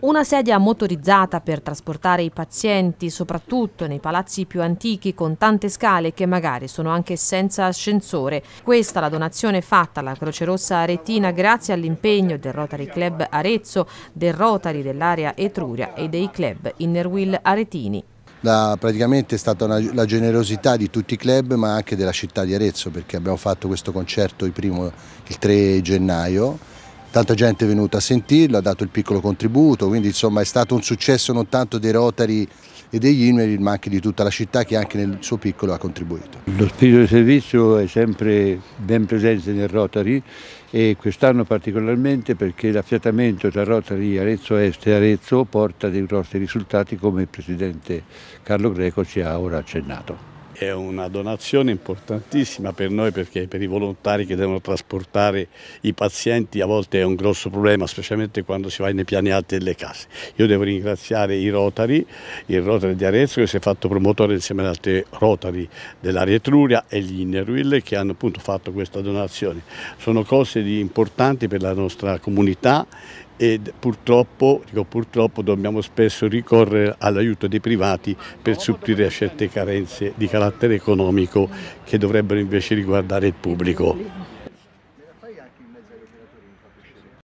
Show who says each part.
Speaker 1: Una sedia motorizzata per trasportare i pazienti, soprattutto nei palazzi più antichi con tante scale che magari sono anche senza ascensore. Questa è la donazione fatta alla Croce Rossa Aretina grazie all'impegno del Rotary Club Arezzo, del Rotary dell'area Etruria e dei club Innerwill Aretini.
Speaker 2: La, praticamente è stata una, la generosità di tutti i club ma anche della città di Arezzo perché abbiamo fatto questo concerto il, primo, il 3 gennaio tanta gente è venuta a sentirlo, ha dato il piccolo contributo, quindi insomma è stato un successo non tanto dei Rotary e degli Inuit ma anche di tutta la città che anche nel suo piccolo ha contribuito.
Speaker 3: Lo spirito di servizio è sempre ben presente nel Rotary e quest'anno particolarmente perché l'affiatamento tra Rotary Arezzo Est e Arezzo porta dei grossi risultati come il Presidente Carlo Greco ci ha ora
Speaker 4: accennato. È una donazione importantissima per noi perché per i volontari che devono trasportare i pazienti a volte è un grosso problema, specialmente quando si va nei piani alti delle case. Io devo ringraziare i Rotari, il Rotary di Arezzo che si è fatto promotore insieme ad altri Rotari dell'area Etruria e gli Innerwill che hanno appunto fatto questa donazione. Sono cose importanti per la nostra comunità e purtroppo, dico purtroppo dobbiamo spesso ricorrere all'aiuto dei privati per supplire a certe carenze di carattere economico che dovrebbero invece riguardare il pubblico.